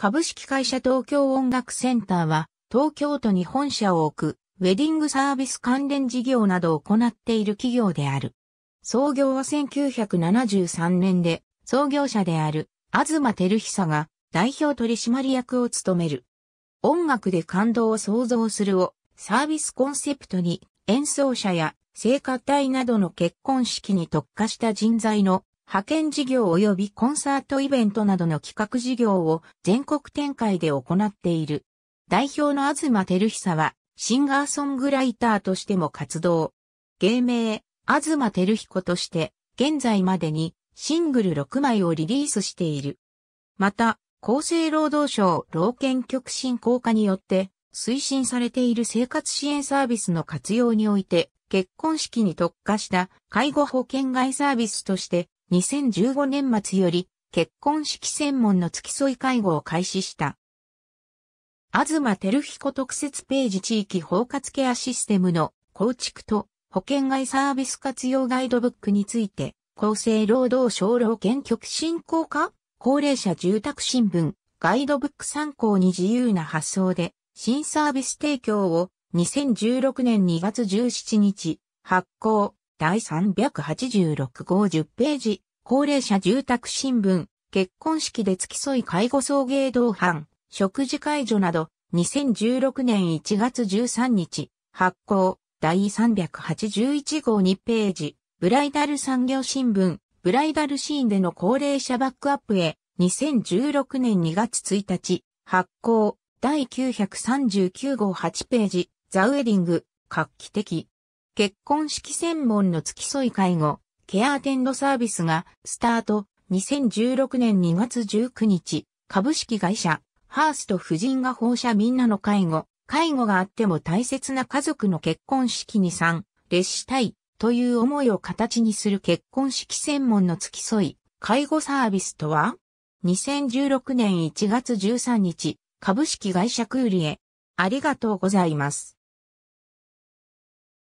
株式会社東京音楽センターは、東京都に本社を置く、ウェディングサービス関連事業などを行っている企業である。創業は1973年で、創業者である、東照久が代表取締役を務める。音楽で感動を創造するをサービスコンセプトに演奏者や聖歌隊などの結婚式に特化した人材の派遣事業及びコンサートイベントなどの企画事業を全国展開で行っている。代表の東照久は、シンガーソングライターとしても活動。芸名、東照彦として、現在までにシングル6枚をリリースしている。また、厚生労働省老健局振興課によって、推進されている生活支援サービスの活用において、結婚式に特化した介護保険外サービスとして2015年末より結婚式専門の付き添い介護を開始した。東ひ彦特設ページ地域包括ケアシステムの構築と保険外サービス活用ガイドブックについて、厚生労働省労研局振興課高齢者住宅新聞ガイドブック参考に自由な発想で新サービス提供を2016年2月17日発行第386号10ページ、高齢者住宅新聞、結婚式で付き添い介護送迎同伴、食事介助など、2016年1月13日、発行、第381号2ページ、ブライダル産業新聞、ブライダルシーンでの高齢者バックアップへ、2016年2月1日、発行、第939号8ページ、ザウェディング、画期的、結婚式専門の付き添い介護、ケアアテンドサービスが、スタート、2016年2月19日、株式会社、ハースト夫人が放射みんなの介護、介護があっても大切な家族の結婚式に参列したいという思いを形にする結婚式専門の付き添い、介護サービスとは ?2016 年1月13日、株式会社クーリエ。ありがとうございます。